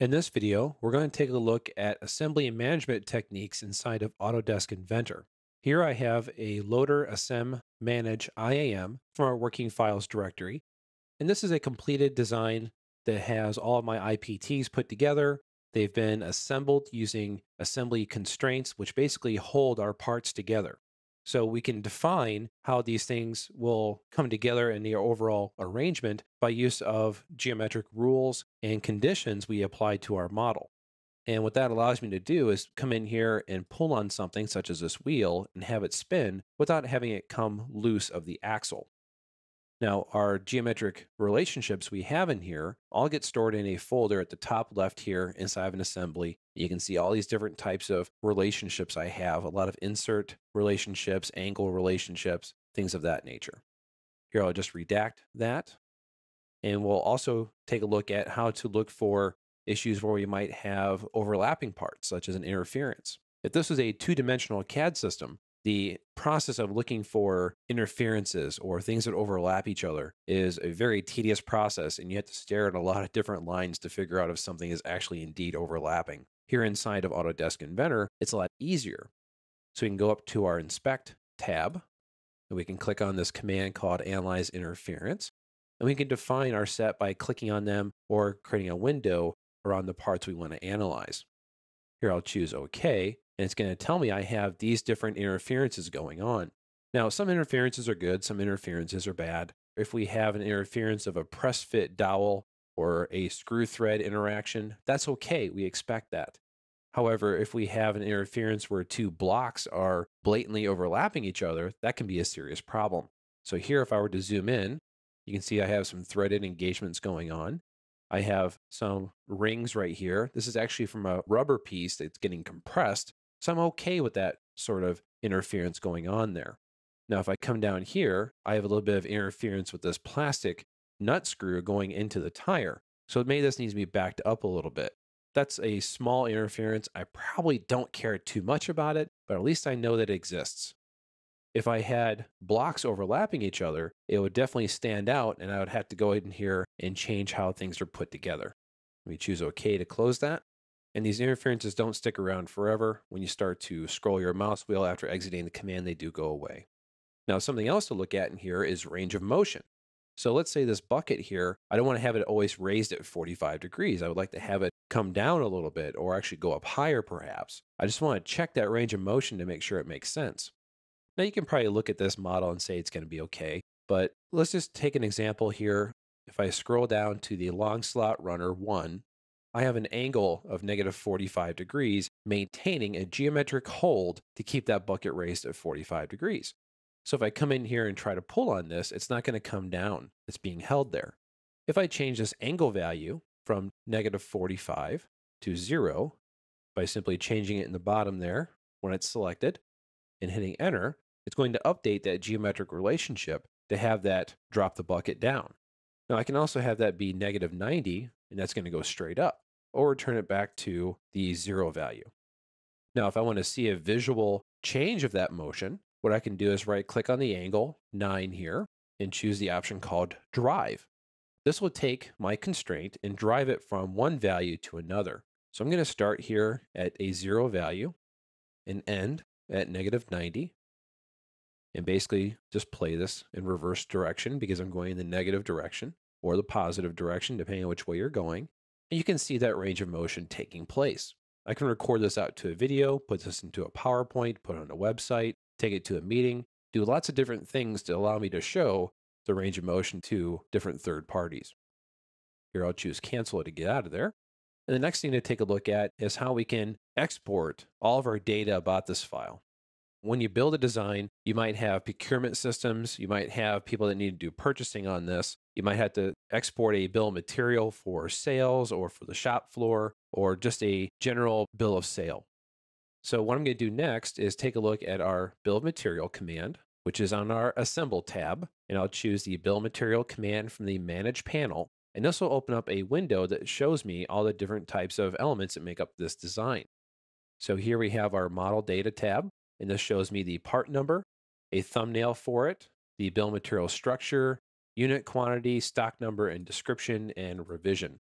In this video, we're going to take a look at assembly and management techniques inside of Autodesk Inventor. Here I have a loader asm manage IAM from our working files directory. And this is a completed design that has all of my IPTs put together. They've been assembled using assembly constraints, which basically hold our parts together. So we can define how these things will come together in the overall arrangement by use of geometric rules and conditions we apply to our model. And what that allows me to do is come in here and pull on something such as this wheel and have it spin without having it come loose of the axle. Now, our geometric relationships we have in here all get stored in a folder at the top left here inside of an assembly. You can see all these different types of relationships I have, a lot of insert relationships, angle relationships, things of that nature. Here, I'll just redact that. And we'll also take a look at how to look for issues where we might have overlapping parts, such as an interference. If this was a two dimensional CAD system, the process of looking for interferences or things that overlap each other is a very tedious process, and you have to stare at a lot of different lines to figure out if something is actually indeed overlapping. Here inside of Autodesk Inventor, it's a lot easier. So we can go up to our Inspect tab, and we can click on this command called Analyze Interference, and we can define our set by clicking on them or creating a window around the parts we want to analyze. Here I'll choose OK, and it's going to tell me I have these different interferences going on. Now, some interferences are good, some interferences are bad. If we have an interference of a press fit dowel or a screw thread interaction, that's okay. We expect that. However, if we have an interference where two blocks are blatantly overlapping each other, that can be a serious problem. So here, if I were to zoom in, you can see I have some threaded engagements going on. I have some rings right here. This is actually from a rubber piece that's getting compressed so I'm okay with that sort of interference going on there. Now, if I come down here, I have a little bit of interference with this plastic nut screw going into the tire. So maybe this needs to be backed up a little bit. That's a small interference. I probably don't care too much about it, but at least I know that it exists. If I had blocks overlapping each other, it would definitely stand out and I would have to go in here and change how things are put together. We choose OK to close that. And these interferences don't stick around forever. When you start to scroll your mouse wheel after exiting the command, they do go away. Now, something else to look at in here is range of motion. So let's say this bucket here, I don't want to have it always raised at 45 degrees. I would like to have it come down a little bit or actually go up higher perhaps. I just want to check that range of motion to make sure it makes sense. Now you can probably look at this model and say it's going to be okay, but let's just take an example here. If I scroll down to the long slot runner one, I have an angle of negative 45 degrees, maintaining a geometric hold to keep that bucket raised at 45 degrees. So if I come in here and try to pull on this, it's not going to come down. It's being held there. If I change this angle value from negative 45 to zero by simply changing it in the bottom there when it's selected and hitting enter, it's going to update that geometric relationship to have that drop the bucket down. Now I can also have that be negative 90 and that's going to go straight up or return it back to the zero value. Now, if I want to see a visual change of that motion, what I can do is right click on the angle 9 here and choose the option called drive. This will take my constraint and drive it from one value to another. So I'm going to start here at a zero value and end at negative 90 and basically just play this in reverse direction because I'm going in the negative direction or the positive direction, depending on which way you're going. And you can see that range of motion taking place. I can record this out to a video, put this into a PowerPoint, put it on a website, take it to a meeting, do lots of different things to allow me to show the range of motion to different third parties. Here I'll choose cancel to get out of there. And the next thing to take a look at is how we can export all of our data about this file when you build a design, you might have procurement systems, you might have people that need to do purchasing on this. You might have to export a bill of material for sales or for the shop floor or just a general bill of sale. So, what I'm going to do next is take a look at our bill of material command, which is on our assemble tab. And I'll choose the bill of material command from the manage panel. And this will open up a window that shows me all the different types of elements that make up this design. So, here we have our model data tab. And this shows me the part number, a thumbnail for it, the bill material structure, unit quantity, stock number, and description and revision.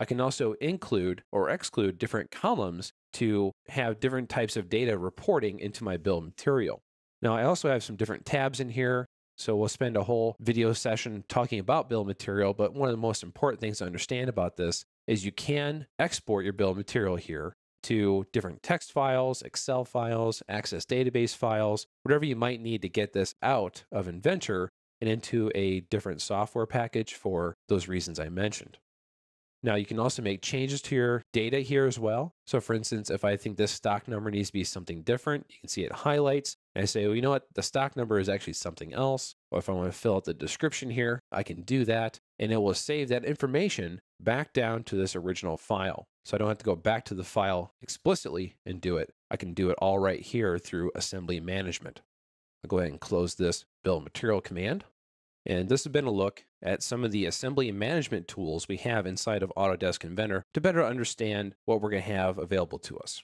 I can also include or exclude different columns to have different types of data reporting into my bill material. Now, I also have some different tabs in here. So we'll spend a whole video session talking about bill material. But one of the most important things to understand about this is you can export your bill material here to different text files, Excel files, Access database files, whatever you might need to get this out of Inventor and into a different software package for those reasons I mentioned. Now, you can also make changes to your data here as well. So, for instance, if I think this stock number needs to be something different, you can see it highlights. And I say, well, you know what? The stock number is actually something else. Or if I want to fill out the description here, I can do that and it will save that information back down to this original file. So I don't have to go back to the file explicitly and do it. I can do it all right here through assembly management. I'll go ahead and close this build material command. And this has been a look at some of the assembly management tools we have inside of Autodesk Inventor to better understand what we're going to have available to us.